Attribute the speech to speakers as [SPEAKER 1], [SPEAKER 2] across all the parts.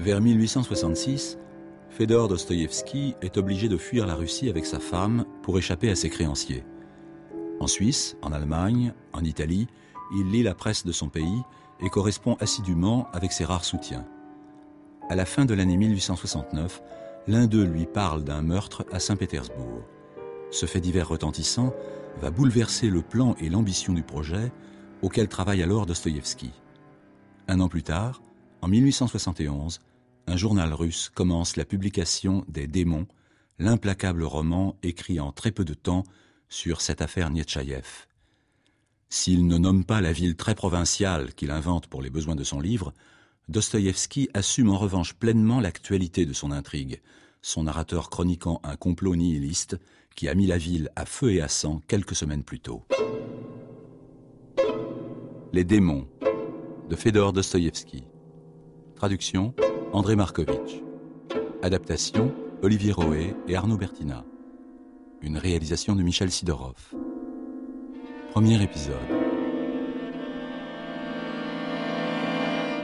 [SPEAKER 1] Vers 1866, Fedor Dostoïevski est obligé de fuir la Russie avec sa femme pour échapper à ses créanciers. En Suisse, en Allemagne, en Italie, il lit la presse de son pays et correspond assidûment avec ses rares soutiens. À la fin de l'année 1869, l'un d'eux lui parle d'un meurtre à Saint-Pétersbourg. Ce fait divers retentissant va bouleverser le plan et l'ambition du projet auquel travaille alors Dostoïevski. Un an plus tard, en 1871, un journal russe commence la publication des Démons, l'implacable roman écrit en très peu de temps sur cette affaire Nietchaïev. S'il ne nomme pas la ville très provinciale qu'il invente pour les besoins de son livre, Dostoïevski assume en revanche pleinement l'actualité de son intrigue, son narrateur chroniquant un complot nihiliste qui a mis la ville à feu et à sang quelques semaines plus tôt. Les démons de Fedor Dostoïevski. Traduction André Markovitch. Adaptation Olivier Roé et Arnaud Bertina. Une réalisation de Michel Sidorov. Premier épisode.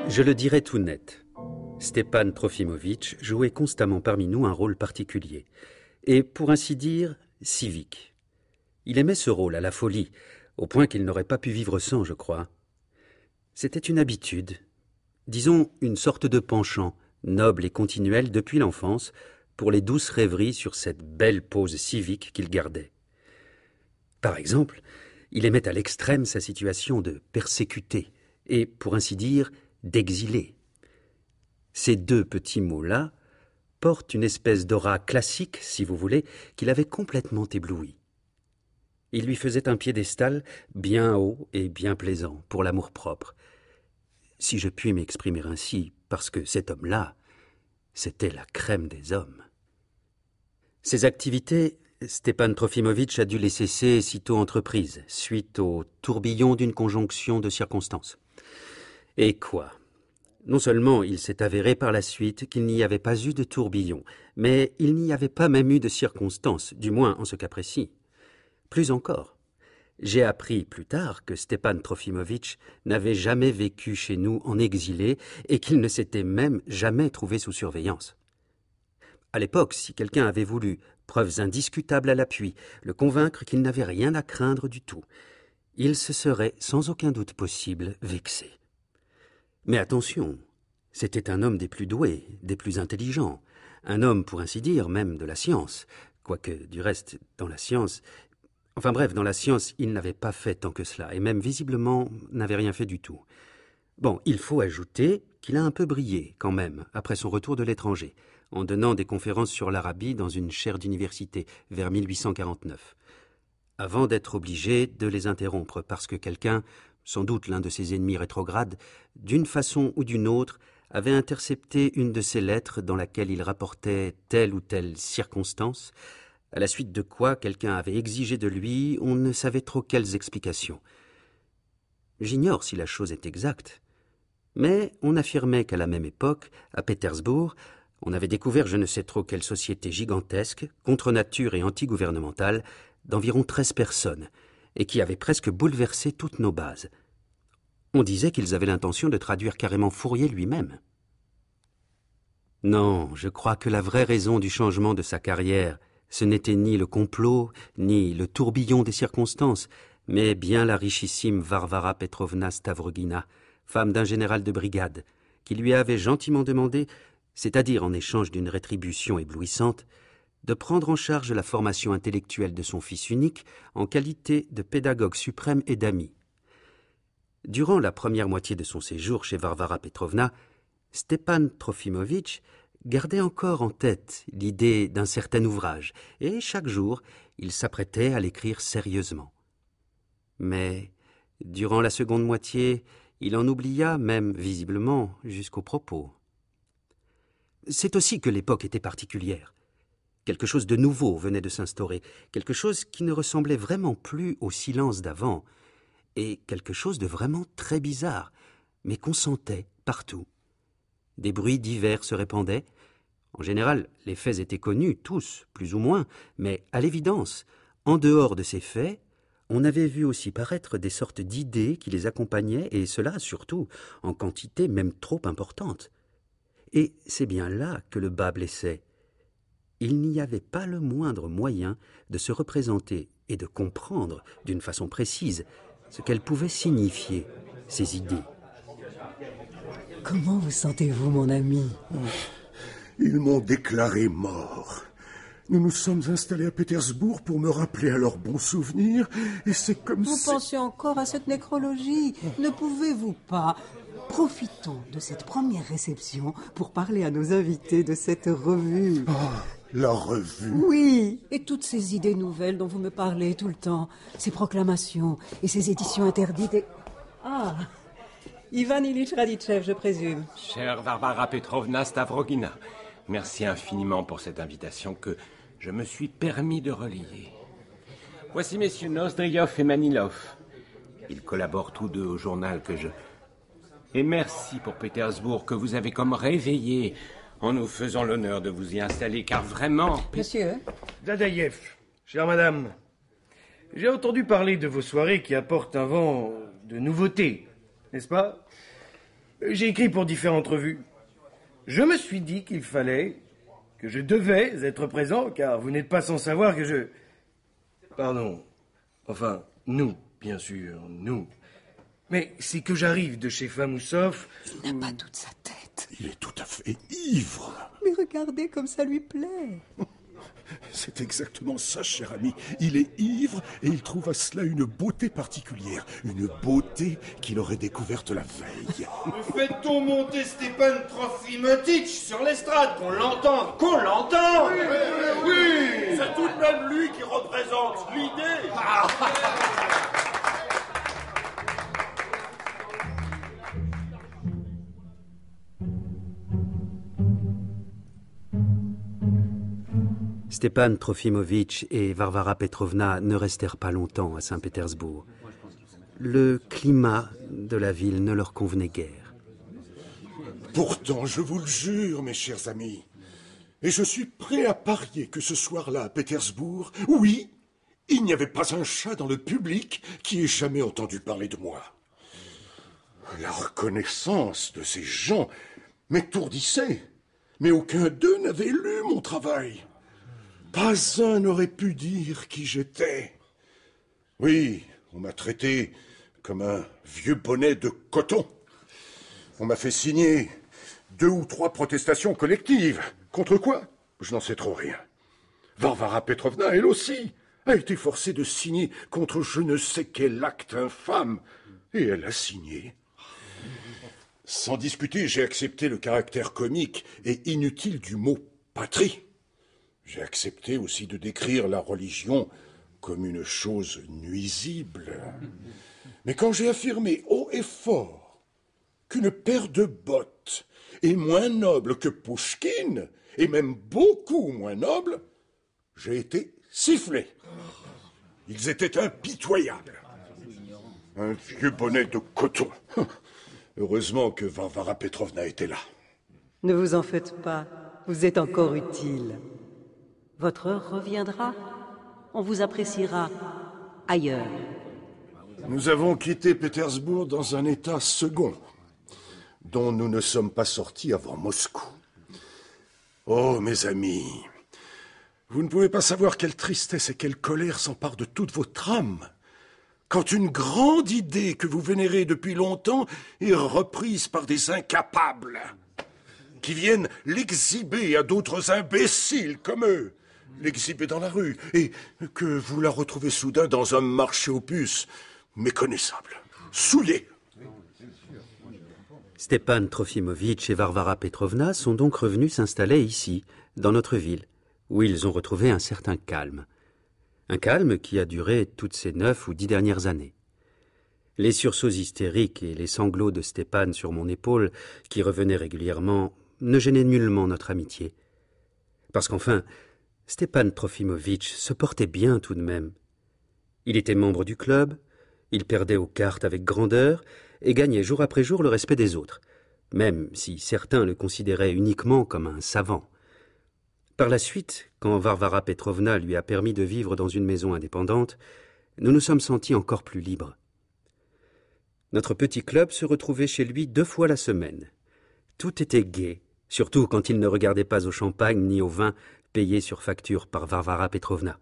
[SPEAKER 2] Je le dirai tout net. Stepan Trofimovitch jouait constamment parmi nous un rôle particulier, et pour ainsi dire, civique. Il aimait ce rôle à la folie, au point qu'il n'aurait pas pu vivre sans, je crois. C'était une habitude, disons une sorte de penchant, noble et continuel depuis l'enfance, pour les douces rêveries sur cette belle pose civique qu'il gardait. Par exemple, il aimait à l'extrême sa situation de persécuté et, pour ainsi dire, d'exilé. Ces deux petits mots-là portent une espèce d'aura classique, si vous voulez, qu'il l'avait complètement ébloui. Il lui faisait un piédestal bien haut et bien plaisant pour l'amour-propre, si je puis m'exprimer ainsi, parce que cet homme-là, c'était la crème des hommes. Ses activités, Stepan Trofimovitch a dû les cesser sitôt entreprises, suite au tourbillon d'une conjonction de circonstances. Et quoi Non seulement il s'est avéré par la suite qu'il n'y avait pas eu de tourbillon, mais il n'y avait pas même eu de circonstances, du moins en ce cas précis. Plus encore, j'ai appris plus tard que Stepan Trofimovitch n'avait jamais vécu chez nous en exilé et qu'il ne s'était même jamais trouvé sous surveillance. À l'époque, si quelqu'un avait voulu, preuves indiscutables à l'appui, le convaincre qu'il n'avait rien à craindre du tout, il se serait sans aucun doute possible vexé. Mais attention, c'était un homme des plus doués, des plus intelligents, un homme, pour ainsi dire, même de la science, quoique, du reste, dans la science, Enfin bref, dans la science, il n'avait pas fait tant que cela, et même visiblement n'avait rien fait du tout. Bon, il faut ajouter qu'il a un peu brillé, quand même, après son retour de l'étranger, en donnant des conférences sur l'Arabie dans une chaire d'université, vers 1849, avant d'être obligé de les interrompre, parce que quelqu'un, sans doute l'un de ses ennemis rétrogrades, d'une façon ou d'une autre, avait intercepté une de ses lettres dans laquelle il rapportait telle ou telle circonstance, à la suite de quoi quelqu'un avait exigé de lui on ne savait trop quelles explications. J'ignore si la chose est exacte, mais on affirmait qu'à la même époque, à Pétersbourg, on avait découvert je ne sais trop quelle société gigantesque, contre nature et antigouvernementale, d'environ treize personnes, et qui avait presque bouleversé toutes nos bases. On disait qu'ils avaient l'intention de traduire carrément Fourier lui-même. Non, je crois que la vraie raison du changement de sa carrière ce n'était ni le complot, ni le tourbillon des circonstances, mais bien la richissime Varvara Petrovna Stavrogina, femme d'un général de brigade, qui lui avait gentiment demandé, c'est-à-dire en échange d'une rétribution éblouissante, de prendre en charge la formation intellectuelle de son fils unique en qualité de pédagogue suprême et d'ami. Durant la première moitié de son séjour chez Varvara Petrovna, Stepan Trofimovitch gardait encore en tête l'idée d'un certain ouvrage, et chaque jour il s'apprêtait à l'écrire sérieusement. Mais, durant la seconde moitié, il en oublia même visiblement jusqu'au propos. C'est aussi que l'époque était particulière. Quelque chose de nouveau venait de s'instaurer, quelque chose qui ne ressemblait vraiment plus au silence d'avant, et quelque chose de vraiment très bizarre, mais qu'on sentait partout. Des bruits divers se répandaient, en général, les faits étaient connus, tous, plus ou moins, mais à l'évidence, en dehors de ces faits, on avait vu aussi paraître des sortes d'idées qui les accompagnaient, et cela surtout en quantité même trop importante. Et c'est bien là que le bas blessait. Il n'y avait pas le moindre moyen de se représenter et de comprendre d'une façon précise ce qu'elles pouvaient signifier, ces idées. Comment vous sentez-vous, mon ami oh.
[SPEAKER 3] Ils m'ont déclaré mort. Nous nous sommes installés à Pétersbourg pour me rappeler à leurs bons souvenirs, et c'est comme vous si... Vous
[SPEAKER 2] pensez encore à cette nécrologie Ne pouvez-vous pas Profitons de cette première réception pour parler à nos invités de cette revue. Oh, la
[SPEAKER 3] revue
[SPEAKER 2] Oui, et toutes ces idées nouvelles dont vous me parlez tout le temps, ces proclamations et ces éditions interdites Ah Ivan Ilyich Raditchev, je présume.
[SPEAKER 1] Chère Barbara Petrovna
[SPEAKER 3] Stavrogina, Merci infiniment pour cette invitation que je me suis permis de relayer. Voici messieurs Nosdryov et Manilov. Ils collaborent tous deux au journal que je... Et merci pour Pétersbourg que vous avez comme réveillé en nous faisant l'honneur de vous y installer, car vraiment... Monsieur Dadaïev, chère madame, j'ai entendu parler de vos soirées qui apportent un vent de nouveauté, n'est-ce pas J'ai écrit pour différentes revues je me suis dit qu'il fallait, que je devais être présent, car vous n'êtes pas sans savoir que je... Pardon. Enfin, nous, bien sûr, nous. Mais c'est que j'arrive de chez Famoussov...
[SPEAKER 1] Il n'a pas toute sa
[SPEAKER 3] tête. Il est tout à fait ivre.
[SPEAKER 1] Mais regardez comme ça lui plaît.
[SPEAKER 3] C'est exactement ça, cher ami. Il est ivre et il trouve à cela une beauté particulière, une beauté qu'il aurait découverte la veille. Faites-on monter Stéphane Trofimotic sur l'estrade, qu'on l'entende, qu'on l'entende Oui, C'est tout de même lui qui représente l'idée
[SPEAKER 2] Stepan Trofimovitch et Varvara Petrovna ne restèrent pas longtemps à Saint-Pétersbourg. Le climat de la ville ne leur convenait guère.
[SPEAKER 3] Pourtant, je vous le jure, mes chers amis, et je suis prêt à parier que ce soir-là à Pétersbourg, oui, il n'y avait pas un chat dans le public qui ait jamais entendu parler de moi. La reconnaissance de ces gens m'étourdissait, mais aucun d'eux n'avait lu mon travail. Pas un n'aurait pu dire qui j'étais. Oui, on m'a traité comme un vieux bonnet de coton. On m'a fait signer deux ou trois protestations collectives. Contre quoi Je n'en sais trop rien. Varvara Petrovna, elle aussi, a été forcée de signer contre je ne sais quel acte infâme. Et elle a signé. Sans discuter, j'ai accepté le caractère comique et inutile du mot patrie. J'ai accepté aussi de décrire la religion comme une chose nuisible. Mais quand j'ai affirmé haut et fort qu'une paire de bottes est moins noble que Pouchkine, et même beaucoup moins noble, j'ai été sifflé. Ils étaient impitoyables. Un vieux bonnet de coton. Heureusement que Varvara Petrovna était là.
[SPEAKER 2] Ne vous en faites pas, vous êtes encore utile. Votre heure reviendra. On vous appréciera ailleurs.
[SPEAKER 3] Nous avons quitté Pétersbourg dans un état second, dont nous ne sommes pas sortis avant Moscou. Oh, mes amis, vous ne pouvez pas savoir quelle tristesse et quelle colère s'emparent de toute votre âme quand une grande idée que vous vénérez depuis longtemps est reprise par des incapables qui viennent l'exhiber à d'autres imbéciles comme eux l'exhiber dans la rue, et que vous la retrouvez soudain dans un marché aux puces, méconnaissable, saoulé.
[SPEAKER 2] Stepan Trofimovitch et Varvara Petrovna sont donc revenus s'installer ici, dans notre ville, où ils ont retrouvé un certain calme. Un calme qui a duré toutes ces neuf ou dix dernières années. Les sursauts hystériques et les sanglots de Stéphane sur mon épaule, qui revenaient régulièrement, ne gênaient nullement notre amitié. Parce qu'enfin, Stepan Trofimovitch se portait bien tout de même. Il était membre du club, il perdait aux cartes avec grandeur et gagnait jour après jour le respect des autres, même si certains le considéraient uniquement comme un savant. Par la suite, quand Varvara Petrovna lui a permis de vivre dans une maison indépendante, nous nous sommes sentis encore plus libres. Notre petit club se retrouvait chez lui deux fois la semaine. Tout était gai, surtout quand il ne regardait pas au champagne ni au vin, payé sur facture par Varvara Petrovna.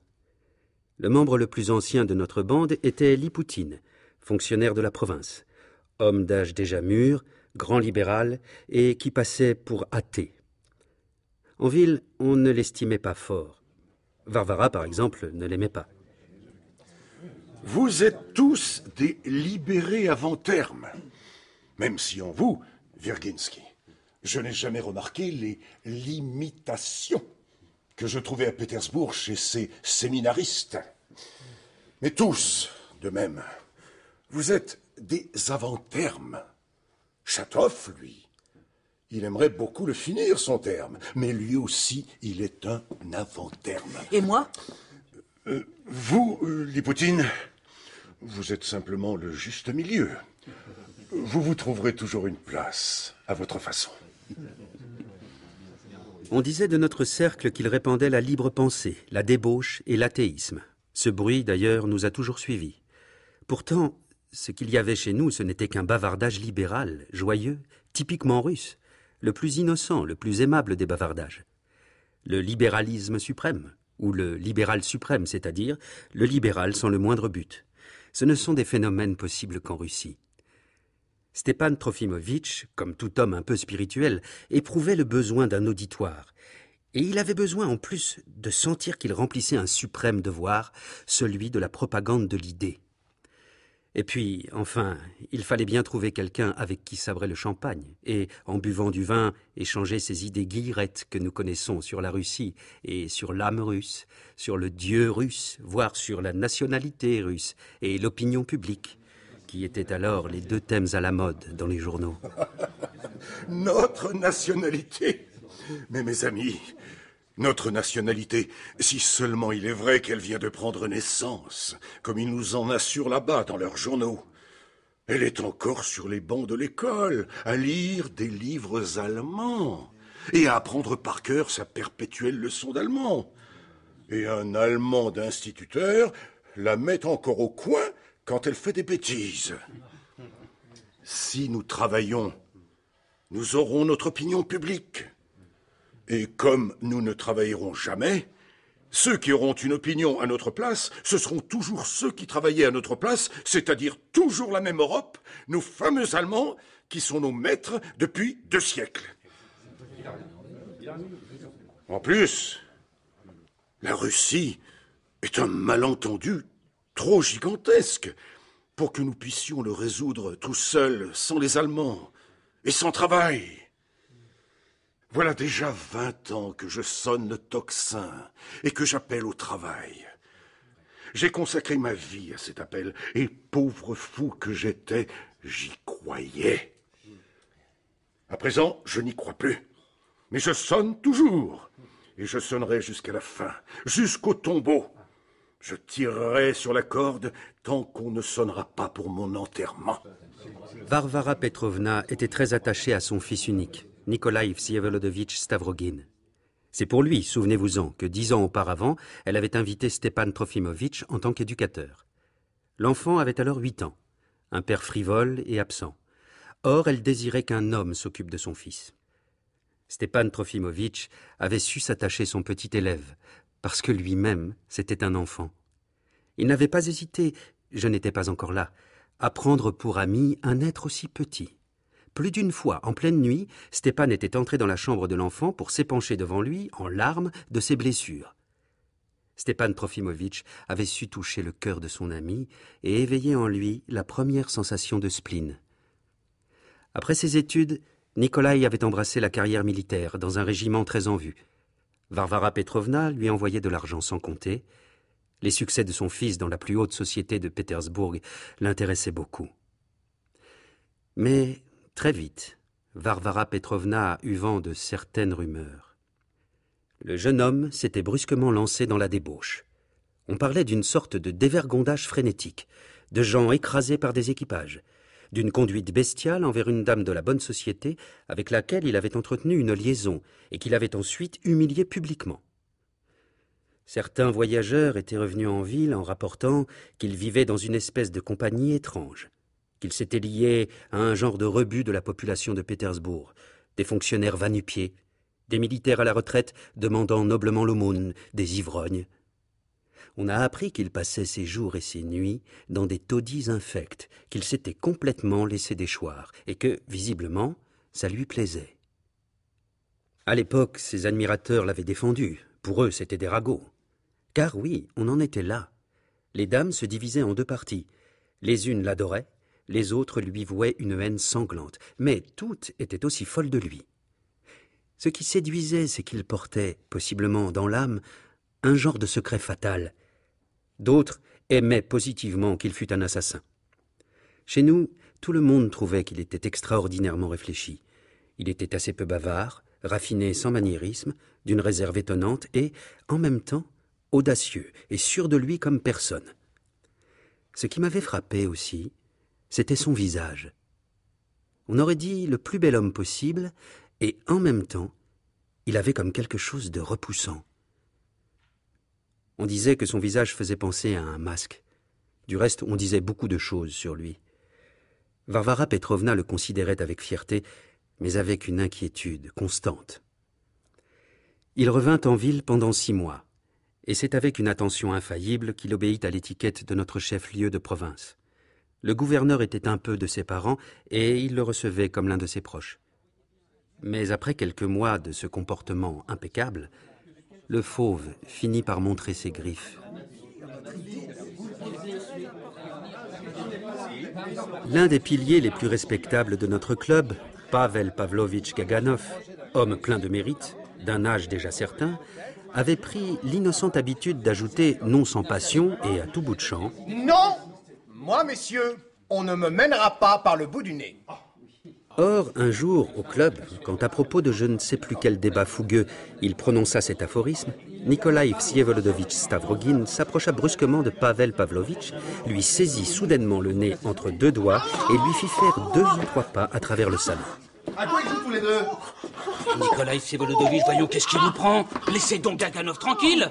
[SPEAKER 2] Le membre le plus ancien de notre bande était Lipoutine, fonctionnaire de la province, homme d'âge déjà mûr, grand libéral, et qui passait pour athée. En ville, on ne l'estimait pas fort. Varvara, par exemple, ne l'aimait pas. Vous êtes tous des libérés avant
[SPEAKER 3] terme, même si en vous, Virginsky, je n'ai jamais remarqué les limitations que je trouvais à Pétersbourg chez ces séminaristes. Mais tous, de même, vous êtes des avant-termes. Chatoff, lui, il aimerait beaucoup le finir, son terme. Mais lui aussi, il est un avant-terme. Et moi euh, Vous, euh, Lipoutine, vous êtes simplement le juste milieu.
[SPEAKER 2] Vous vous trouverez toujours une place, à votre façon. On disait de notre cercle qu'il répandait la libre pensée, la débauche et l'athéisme. Ce bruit, d'ailleurs, nous a toujours suivis. Pourtant, ce qu'il y avait chez nous, ce n'était qu'un bavardage libéral, joyeux, typiquement russe, le plus innocent, le plus aimable des bavardages. Le libéralisme suprême, ou le libéral suprême, c'est-à-dire le libéral sans le moindre but. Ce ne sont des phénomènes possibles qu'en Russie. Stepan Trofimovitch, comme tout homme un peu spirituel, éprouvait le besoin d'un auditoire. Et il avait besoin en plus de sentir qu'il remplissait un suprême devoir, celui de la propagande de l'idée. Et puis, enfin, il fallait bien trouver quelqu'un avec qui sabrer le champagne, et, en buvant du vin, échanger ces idées guillerettes que nous connaissons sur la Russie, et sur l'âme russe, sur le dieu russe, voire sur la nationalité russe, et l'opinion publique qui étaient alors les deux thèmes à la mode dans les journaux.
[SPEAKER 3] notre nationalité Mais mes amis, notre nationalité, si seulement il est vrai qu'elle vient de prendre naissance, comme ils nous en assurent là-bas dans leurs journaux. Elle est encore sur les bancs de l'école, à lire des livres allemands, et à apprendre par cœur sa perpétuelle leçon d'allemand. Et un Allemand d'instituteur la met encore au coin quand elle fait des bêtises. Si nous travaillons, nous aurons notre opinion publique. Et comme nous ne travaillerons jamais, ceux qui auront une opinion à notre place, ce seront toujours ceux qui travaillaient à notre place, c'est-à-dire toujours la même Europe, nos fameux Allemands, qui sont nos maîtres depuis deux siècles. En plus, la Russie est un malentendu trop gigantesque pour que nous puissions le résoudre tout seuls, sans les Allemands et sans travail. Voilà déjà vingt ans que je sonne le tocsin et que j'appelle au travail. J'ai consacré ma vie à cet appel, et pauvre fou que j'étais, j'y croyais. À présent, je n'y crois plus, mais je sonne toujours, et je sonnerai jusqu'à la fin, jusqu'au tombeau. Je tirerai sur la corde tant qu'on ne sonnera pas pour mon enterrement.
[SPEAKER 2] Varvara Petrovna était très attachée à son fils unique, Nikolaï Vsyevolodovitch Stavrogin. C'est pour lui, souvenez-vous-en, que dix ans auparavant, elle avait invité Stepan Trofimovitch en tant qu'éducateur. L'enfant avait alors huit ans, un père frivole et absent. Or, elle désirait qu'un homme s'occupe de son fils. Stepan Trofimovitch avait su s'attacher son petit élève, parce que lui-même, c'était un enfant. Il n'avait pas hésité, je n'étais pas encore là, à prendre pour ami un être aussi petit. Plus d'une fois, en pleine nuit, Stéphane était entré dans la chambre de l'enfant pour s'épancher devant lui, en larmes, de ses blessures. Stéphane Trofimovitch avait su toucher le cœur de son ami et éveiller en lui la première sensation de spleen. Après ses études, Nikolai avait embrassé la carrière militaire dans un régiment très en vue. Varvara Petrovna lui envoyait de l'argent sans compter. Les succès de son fils dans la plus haute société de Pétersbourg l'intéressaient beaucoup. Mais très vite, Varvara Petrovna eut vent de certaines rumeurs. Le jeune homme s'était brusquement lancé dans la débauche. On parlait d'une sorte de dévergondage frénétique, de gens écrasés par des équipages, d'une conduite bestiale envers une dame de la bonne société avec laquelle il avait entretenu une liaison et qu'il avait ensuite humiliée publiquement. Certains voyageurs étaient revenus en ville en rapportant qu'ils vivaient dans une espèce de compagnie étrange, qu'ils s'étaient liés à un genre de rebut de la population de Pétersbourg, des fonctionnaires vanupiés, des militaires à la retraite demandant noblement l'aumône, des ivrognes, on a appris qu'il passait ses jours et ses nuits dans des taudis infects, qu'il s'était complètement laissé déchoir, et que, visiblement, ça lui plaisait. À l'époque, ses admirateurs l'avaient défendu. Pour eux, c'était des ragots. Car oui, on en était là. Les dames se divisaient en deux parties. Les unes l'adoraient, les autres lui vouaient une haine sanglante, mais toutes étaient aussi folles de lui. Ce qui séduisait, c'est qu'il portait, possiblement dans l'âme, un genre de secret fatal D'autres aimaient positivement qu'il fût un assassin. Chez nous, tout le monde trouvait qu'il était extraordinairement réfléchi. Il était assez peu bavard, raffiné sans maniérisme, d'une réserve étonnante et, en même temps, audacieux et sûr de lui comme personne. Ce qui m'avait frappé aussi, c'était son visage. On aurait dit le plus bel homme possible, et en même temps, il avait comme quelque chose de repoussant, on disait que son visage faisait penser à un masque. Du reste, on disait beaucoup de choses sur lui. Varvara Petrovna le considérait avec fierté, mais avec une inquiétude constante. Il revint en ville pendant six mois, et c'est avec une attention infaillible qu'il obéit à l'étiquette de notre chef-lieu de province. Le gouverneur était un peu de ses parents, et il le recevait comme l'un de ses proches. Mais après quelques mois de ce comportement impeccable, le fauve finit par montrer ses griffes. L'un des piliers les plus respectables de notre club, Pavel Pavlovitch Gaganov, homme plein de mérite, d'un âge déjà certain, avait pris l'innocente habitude d'ajouter non sans passion et à tout bout de champ.
[SPEAKER 3] Non Moi, messieurs, on ne me
[SPEAKER 2] mènera pas par le bout du nez. Or, un jour, au club, quand à propos de je ne sais plus quel débat fougueux, il prononça cet aphorisme, Nikolai Vsievolodovitch Stavrogin s'approcha brusquement de Pavel Pavlovitch, lui saisit soudainement le nez entre deux doigts et lui fit faire deux ou trois pas à travers le salon. À Nikolai voyons
[SPEAKER 3] qu'est-ce qu'il vous prend Laissez donc Gaganov tranquille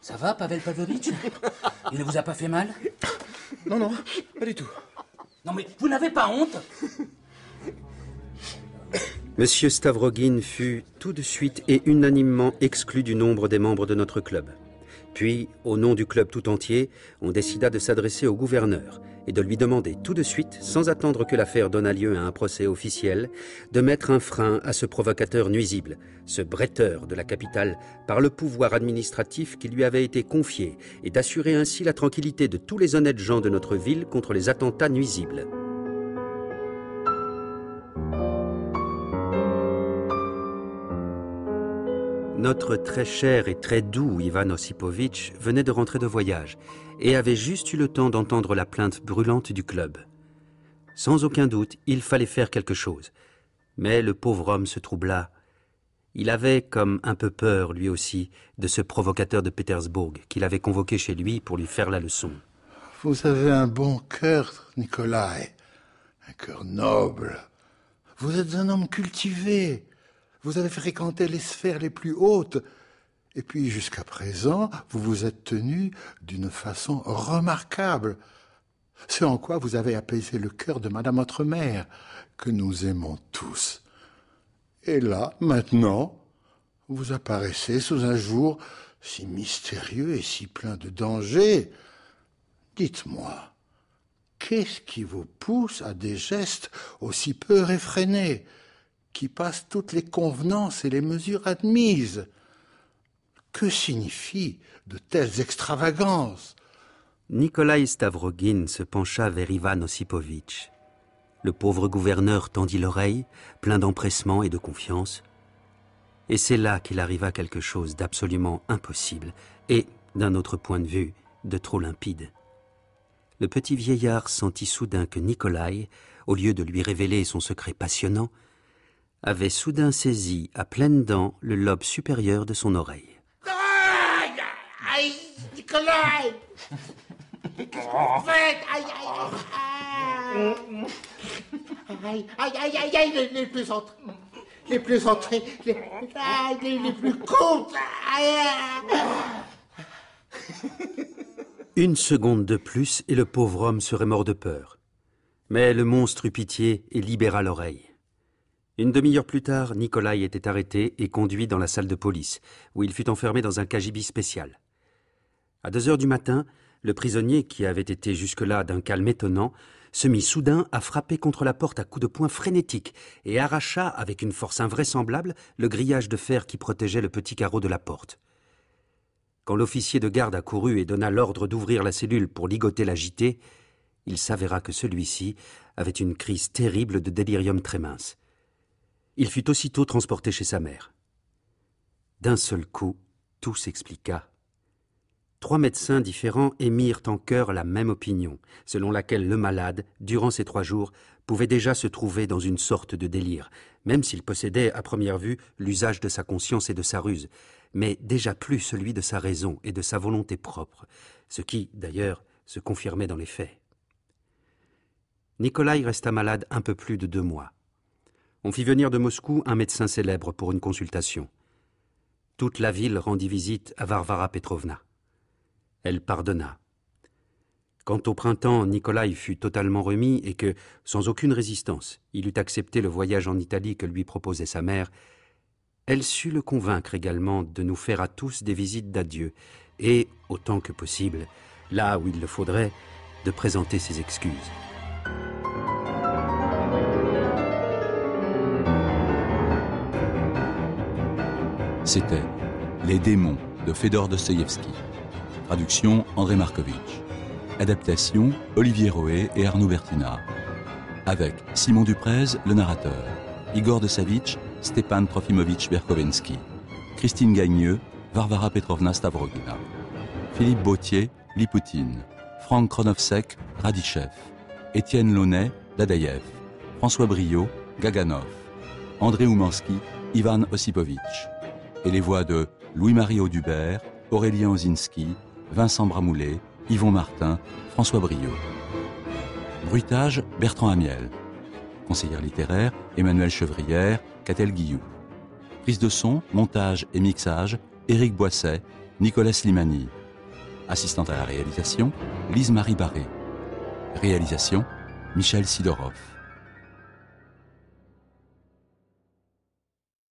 [SPEAKER 3] Ça va, Pavel Pavlovitch Il ne vous a pas fait mal Non, non, pas du tout. Non mais vous n'avez pas honte
[SPEAKER 2] Monsieur Stavrogin fut tout de suite et unanimement exclu du nombre des membres de notre club. Puis, au nom du club tout entier, on décida de s'adresser au gouverneur et de lui demander tout de suite, sans attendre que l'affaire donnât lieu à un procès officiel, de mettre un frein à ce provocateur nuisible, ce bretteur de la capitale, par le pouvoir administratif qui lui avait été confié, et d'assurer ainsi la tranquillité de tous les honnêtes gens de notre ville contre les attentats nuisibles. Notre très cher et très doux Ivan Osipovitch venait de rentrer de voyage et avait juste eu le temps d'entendre la plainte brûlante du club. Sans aucun doute, il fallait faire quelque chose. Mais le pauvre homme se troubla. Il avait comme un peu peur, lui aussi, de ce provocateur de Pétersbourg qu'il avait convoqué chez lui pour lui faire la leçon.
[SPEAKER 3] Vous avez un bon cœur, Nikolai, un cœur noble. Vous êtes un homme cultivé, vous avez fréquenté les sphères les plus hautes. Et puis jusqu'à présent, vous vous êtes tenu d'une façon remarquable. C'est en quoi vous avez apaisé le cœur de Madame votre mère, que nous aimons tous. Et là, maintenant, vous apparaissez sous un jour si mystérieux et si plein de dangers. Dites-moi, qu'est-ce qui vous pousse à des gestes aussi peu réfrénés qui passe toutes les convenances et les mesures admises. Que signifient de telles extravagances
[SPEAKER 2] Nikolai Stavrogin se pencha vers Ivan Osipovitch. Le pauvre gouverneur tendit l'oreille, plein d'empressement et de confiance. Et c'est là qu'il arriva quelque chose d'absolument impossible et, d'un autre point de vue, de trop limpide. Le petit vieillard sentit soudain que Nikolai, au lieu de lui révéler son secret passionnant, avait soudain saisi à pleines dents le lobe supérieur de son oreille.
[SPEAKER 3] plus entrées Les plus plus
[SPEAKER 2] Une seconde de plus et le pauvre homme serait mort de peur. Mais le monstre eut pitié et libéra l'oreille. Une demi-heure plus tard, Nikolai était arrêté et conduit dans la salle de police, où il fut enfermé dans un cagibi spécial. À deux heures du matin, le prisonnier, qui avait été jusque-là d'un calme étonnant, se mit soudain à frapper contre la porte à coups de poing frénétiques et arracha avec une force invraisemblable le grillage de fer qui protégeait le petit carreau de la porte. Quand l'officier de garde accourut et donna l'ordre d'ouvrir la cellule pour ligoter l'agité, il s'avéra que celui-ci avait une crise terrible de délirium très mince. Il fut aussitôt transporté chez sa mère. D'un seul coup, tout s'expliqua. Trois médecins différents émirent en cœur la même opinion, selon laquelle le malade, durant ces trois jours, pouvait déjà se trouver dans une sorte de délire, même s'il possédait, à première vue, l'usage de sa conscience et de sa ruse, mais déjà plus celui de sa raison et de sa volonté propre, ce qui, d'ailleurs, se confirmait dans les faits. Nicolai resta malade un peu plus de deux mois on fit venir de Moscou un médecin célèbre pour une consultation. Toute la ville rendit visite à Varvara Petrovna. Elle pardonna. Quand au printemps Nikolai fut totalement remis et que, sans aucune résistance, il eut accepté le voyage en Italie que lui proposait sa mère, elle sut le convaincre également de nous faire à tous des visites d'adieu et, autant que possible, là où il le faudrait, de présenter ses excuses.
[SPEAKER 1] C'était Les démons de Fédor Dostoïevski. Traduction André Markovitch. Adaptation Olivier Roé et Arnaud Bertina. Avec Simon Duprez, le narrateur, Igor de Savitch, Stéphane Trofimovitch Berkovensky, Christine Gagneux, Varvara Petrovna Stavrogina, Philippe Bautier, Lipoutine, Frank Kronovsek, Radichev, Étienne Launay, Dadaïev, François Briot, Gaganov, André Oumanski, Ivan Osipovitch et les voix de Louis-Marie Audubert, Aurélien Ozinski, Vincent Bramoulet, Yvon Martin, François Briot. Bruitage, Bertrand Amiel. Conseillère littéraire, Emmanuelle Chevrière, Catel Guillou. Prise de son, montage et mixage, Éric Boisset, Nicolas Slimani. Assistante à la réalisation, Lise-Marie Barré. Réalisation, Michel Sidorov.